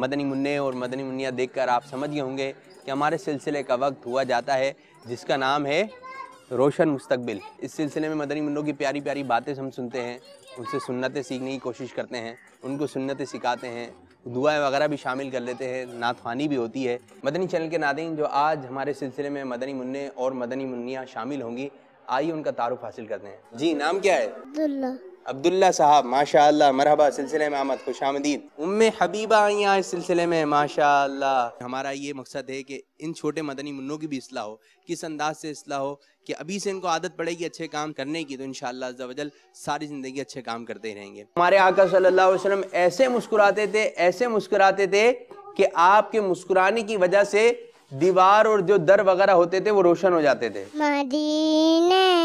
मदनी मुन्ने और मदनी मुन्निया देखकर आप समझ गए होंगे कि हमारे सिलसिले का वक्त हुआ जाता है जिसका नाम है रोशन मुस्तकबिल इस सिलसिले में मदनी मुन्नों की प्यारी प्यारी बातें हम सुनते हैं उनसे सुन्नतें सीखने की कोशिश करते हैं उनको सुन्नतें सिखाते हैं दुआएं वगैरह भी शामिल कर लेते हैं नाथवानी भी होती है मदनी चैनल के नादिन जो आज हमारे सिलसिले में मदनी मुन्ने और मदनी मुन्नियाँ शामिल होंगी आइए उनका तारुफ हासिल करते हैं जी नाम क्या है अब्दुल्ला साहब माशाल्लाह मरहबा सिलसिले में आमद खुश आमदीद उम्मे हबीबा आई इस सिलसिले में माशाल्लाह हमारा ये मकसद है कि इन छोटे मदनी मुन्नों की भी असलाह हो किस अंदाज से असलाह हो कि अभी से इनको आदत पड़ेगी अच्छे काम करने की तो इन शजल सारी ज़िंदगी अच्छे काम करते रहेंगे हमारे आका सल्लल्लाहु अलैहि वसल्लम ऐसे मुस्कुराते थे ऐसे मुस्कुराते थे कि आपके मुस्कुराने की वजह से दीवार और जो दर वगैरह होते थे वो रोशन हो जाते थे मदीने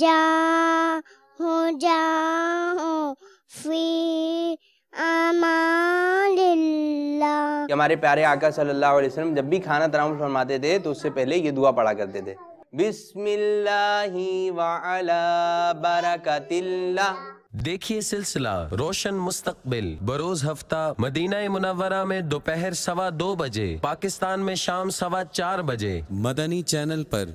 जाओ जाओ फी हमारे प्यारे आका सल्लल्लाहु अलैहि वसल्लम जब भी खाना तनाउल फरमाते थे तो उससे पहले ये दुआ पढ़ा करते थे बिस्मिल्ला देखिए सिलसिला रोशन मुस्तकबिल बरोज हफ्ता मदीना मुनवरा में दोपहर सवा दो बजे पाकिस्तान में शाम सवा चार बजे मदनी चैनल पर